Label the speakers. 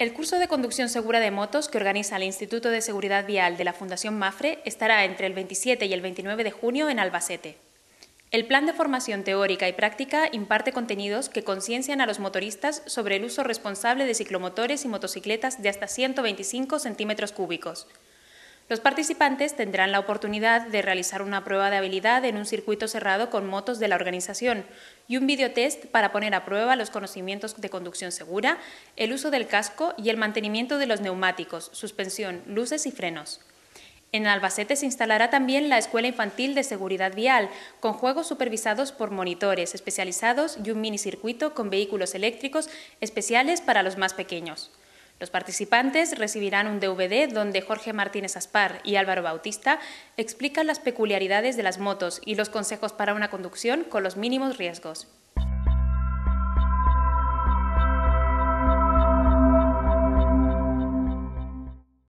Speaker 1: El curso de conducción segura de motos que organiza el Instituto de Seguridad Vial de la Fundación MAFRE estará entre el 27 y el 29 de junio en Albacete. El plan de formación teórica y práctica imparte contenidos que conciencian a los motoristas sobre el uso responsable de ciclomotores y motocicletas de hasta 125 centímetros cúbicos los participantes tendrán la oportunidad de realizar una prueba de habilidad en un circuito cerrado con motos de la organización y un videotest para poner a prueba los conocimientos de conducción segura, el uso del casco y el mantenimiento de los neumáticos, suspensión, luces y frenos. En Albacete se instalará también la Escuela Infantil de Seguridad Vial, con juegos supervisados por monitores especializados y un minicircuito con vehículos eléctricos especiales para los más pequeños. Los participantes recibirán un DVD donde Jorge Martínez Aspar y Álvaro Bautista explican las peculiaridades de las motos y los consejos para una conducción con los mínimos riesgos.